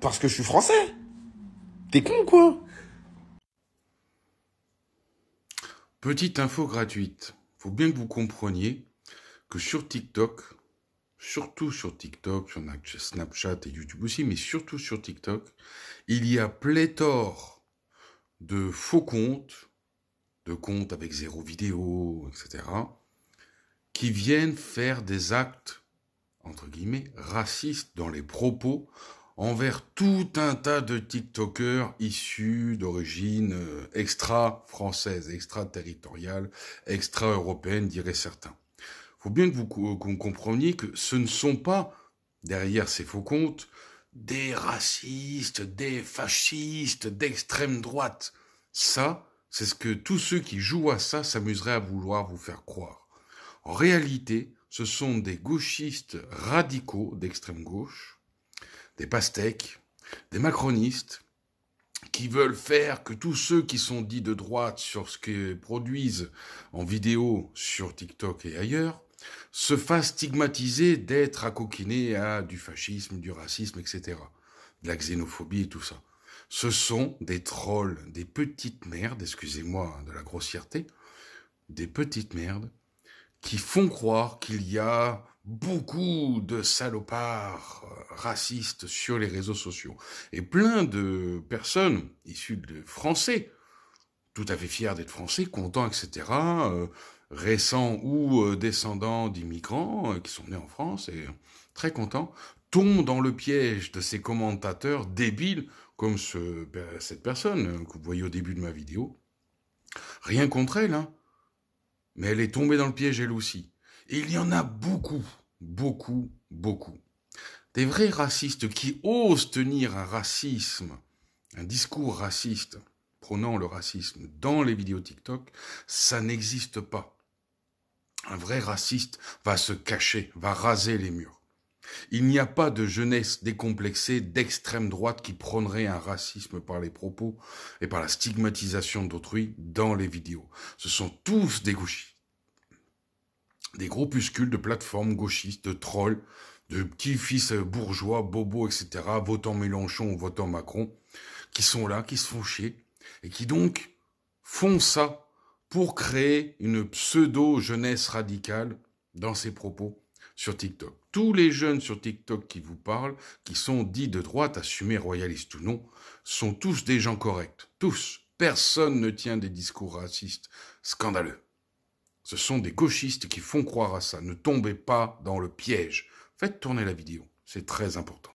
parce que je suis français. T'es con, quoi Petite info gratuite. Faut bien que vous compreniez que sur TikTok, surtout sur TikTok, sur Snapchat et YouTube aussi, mais surtout sur TikTok, il y a pléthore de faux comptes, de comptes avec zéro vidéo, etc., qui viennent faire des actes, entre guillemets, racistes dans les propos envers tout un tas de TikTokers issus d'origines euh, extra-françaises, extra-territoriales, extra-européennes, diraient certains. Faut bien que vous compreniez que ce ne sont pas, derrière ces faux comptes, des racistes, des fascistes, d'extrême droite. Ça, c'est ce que tous ceux qui jouent à ça s'amuseraient à vouloir vous faire croire. En réalité, ce sont des gauchistes radicaux d'extrême gauche, des pastèques, des macronistes, qui veulent faire que tous ceux qui sont dits de droite sur ce qu'ils produisent en vidéo sur TikTok et ailleurs se fassent stigmatiser d'être accoquinés à du fascisme, du racisme, etc. De la xénophobie et tout ça. Ce sont des trolls, des petites merdes, excusez-moi hein, de la grossièreté, des petites merdes qui font croire qu'il y a beaucoup de salopards euh, racistes sur les réseaux sociaux. Et plein de personnes issues de Français, tout à fait fiers d'être Français, contents, etc., euh, récents ou euh, descendants d'immigrants qui sont nés en France et très contents, tombent dans le piège de ces commentateurs débiles comme ben, cette personne que vous voyez au début de ma vidéo. Rien contre elle, hein. Mais elle est tombée dans le piège elle aussi il y en a beaucoup, beaucoup, beaucoup. Des vrais racistes qui osent tenir un racisme, un discours raciste, prônant le racisme dans les vidéos TikTok, ça n'existe pas. Un vrai raciste va se cacher, va raser les murs. Il n'y a pas de jeunesse décomplexée d'extrême droite qui prônerait un racisme par les propos et par la stigmatisation d'autrui dans les vidéos. Ce sont tous des gauchis des groupuscules de plateformes gauchistes, de trolls, de petits-fils euh, bourgeois, bobos, etc., votant Mélenchon ou votant Macron, qui sont là, qui se font chier, et qui donc font ça pour créer une pseudo-jeunesse radicale dans ses propos sur TikTok. Tous les jeunes sur TikTok qui vous parlent, qui sont dits de droite, assumés royalistes ou non, sont tous des gens corrects. Tous. Personne ne tient des discours racistes scandaleux. Ce sont des gauchistes qui font croire à ça. Ne tombez pas dans le piège. Faites tourner la vidéo. C'est très important.